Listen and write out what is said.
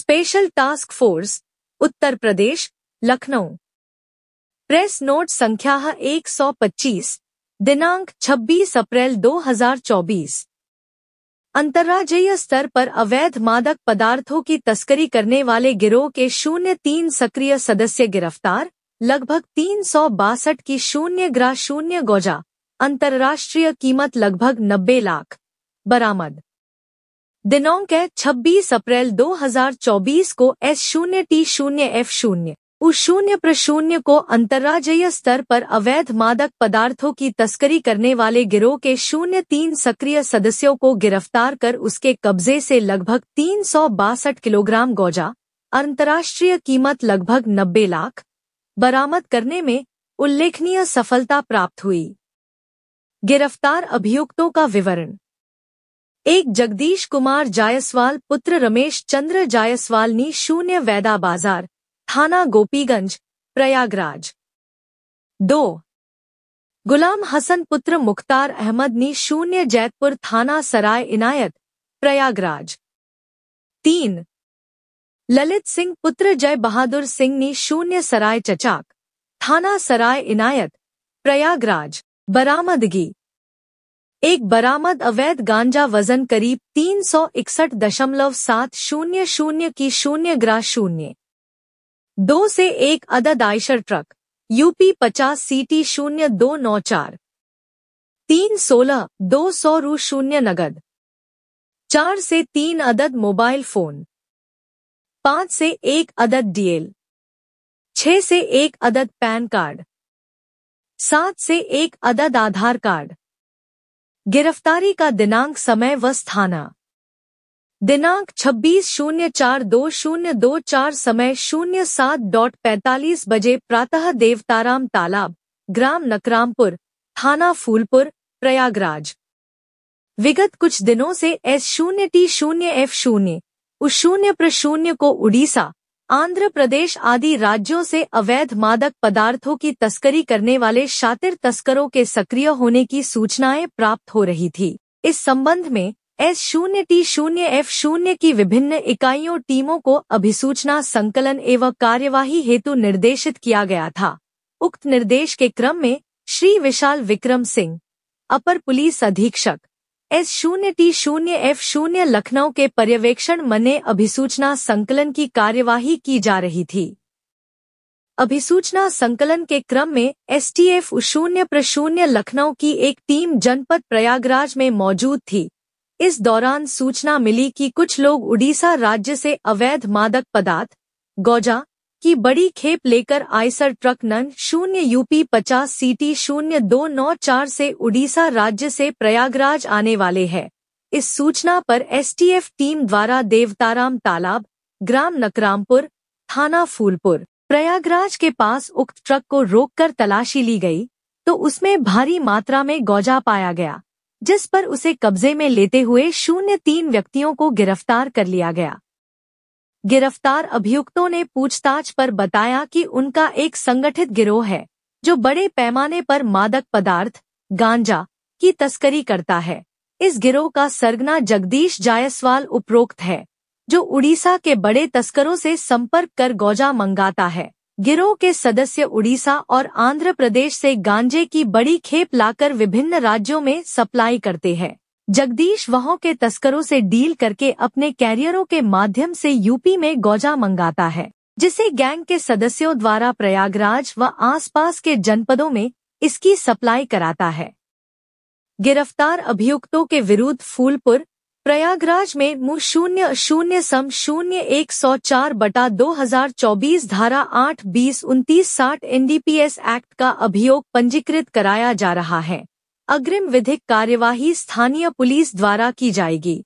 special task force Uttar Pradesh Lucknow press note संख्या 125 दिनांक 26 अप्रैल 2024 अंतर्राज्यीय स्तर पर अवैध मादक पदार्थों की तस्करी करने वाले गिरोह के शून्य तीन सक्रिय सदस्य गिरफ्तार लगभग तीन सौ बासठ की शून्य ग्रा शून्य गोजा अंतर्राष्ट्रीय कीमत लगभग नब्बे लाख बरामद दिनों के छब्बीस अप्रैल 2024 को एस शून्य टी शून्य एफ शून्य उस शून्य प्रशून्य को अंतर्राज्यीय स्तर पर अवैध मादक पदार्थों की तस्करी करने वाले गिरोह के शून्य तीन सक्रिय सदस्यों को गिरफ्तार कर उसके कब्जे से लगभग तीन किलोग्राम गौजा अंतर्राष्ट्रीय कीमत लगभग 90 लाख बरामद करने में उल्लेखनीय सफलता प्राप्त हुई गिरफ्तार अभियुक्तों का विवरण जगदीश कुमार जायसवाल पुत्र रमेश चंद्र जायसवाल જાયસવાલની शून्य वैदा बाजार थाना गोपीगंज प्रयागराज दो गुलाम हसन पुत्र मुख्तार अहमद ने शून्य जैतपुर थाना सराय इनायत प्रयागराज तीन ललित सिंह पुत्र जय बहादुर सिंह ने शून्य सराय चचाक थाना सराय इनायत प्रयागराज बरामदगी एक बरामद अवैध गांजा वजन करीब तीन सौ इकसठ दशमलव सात शून्य शून्य की शून्य ग्रास शून्य दो से एक अदद आयशर ट्रक यूपी पचास सी टी शून्य दो नौ चार तीन सोलह दो सौ रू शून्य नगद चार से तीन अदद मोबाइल फोन पांच से एक अदद डीएल छह से एक अदद पैन कार्ड सात से एक अदद आधार कार्ड गिरफ्तारी का दिनांक समय व स्थाना दिनांक छब्बीस शून्य चार दो शून्य दो चार समय शून्य सात डॉट पैंतालीस बजे प्रातः देवताराम तालाब ग्राम नकरामपुर थाना फूलपुर प्रयागराज विगत कुछ दिनों से एस शून्य टी शून्य एफ शून्य उस शून्य प्रशून्य को उड़ीसा आंध्र प्रदेश आदि राज्यों से अवैध मादक पदार्थों की तस्करी करने वाले शातिर तस्करों के सक्रिय होने की सूचनाएं प्राप्त हो रही थी इस संबंध में एस शून्य टी शून्य एफ शून्य की विभिन्न इकाइयों टीमों को अभिसूचना संकलन एवं कार्यवाही हेतु निर्देशित किया गया था उक्त निर्देश के क्रम में श्री विशाल विक्रम सिंह अपर पुलिस अधीक्षक एस शून्य टी शून्य एफ शून्य लखनऊ के पर्यवेक्षण मने अभिसूचना संकलन की कार्यवाही की जा रही थी अभिसूचना संकलन के क्रम में एसटीएफ शून्य प्रशून्य लखनऊ की एक टीम जनपद प्रयागराज में मौजूद थी इस दौरान सूचना मिली कि कुछ लोग उड़ीसा राज्य से अवैध मादक पदार्थ गौजा की बड़ी खेप लेकर आयसर ट्रक नन शून्य यूपी पचास सीटी शून्य दो नौ चार से उड़ीसा राज्य से प्रयागराज आने वाले हैं इस सूचना पर एसटीएफ टीम द्वारा देवताराम तालाब ग्राम नकरामपुर थाना फूलपुर प्रयागराज के पास उक्त ट्रक को रोककर तलाशी ली गई तो उसमें भारी मात्रा में गौजा पाया गया जिस पर उसे कब्जे में लेते हुए शून्य तीन व्यक्तियों को गिरफ्तार कर लिया गया गिरफ्तार अभियुक्तों ने पूछताछ पर बताया कि उनका एक संगठित गिरोह है जो बड़े पैमाने पर मादक पदार्थ गांजा की तस्करी करता है इस गिरोह का सरगना जगदीश जायसवाल उपरोक्त है जो उड़ीसा के बड़े तस्करों से संपर्क कर गौजा मंगाता है गिरोह के सदस्य उड़ीसा और आंध्र प्रदेश से गांजे की बड़ी खेप लाकर विभिन्न राज्यों में सप्लाई करते हैं जगदीश वहों के तस्करों से डील करके अपने कैरियरों के माध्यम से यूपी में गौजा मंगाता है जिसे गैंग के सदस्यों द्वारा प्रयागराज व आसपास के जनपदों में इसकी सप्लाई कराता है गिरफ्तार अभियुक्तों के विरुद्ध फूलपुर प्रयागराज में मु शून्य शून्य सम शून्य एक सौ चार बटा दो हजार चौबीस धारा आठ बीस उन्तीस साठ एनडीपीएस एक्ट का अभियोग पंजीकृत कराया जा रहा है अग्रिम विधिक कार्यवाही स्थानीय पुलिस द्वारा की जाएगी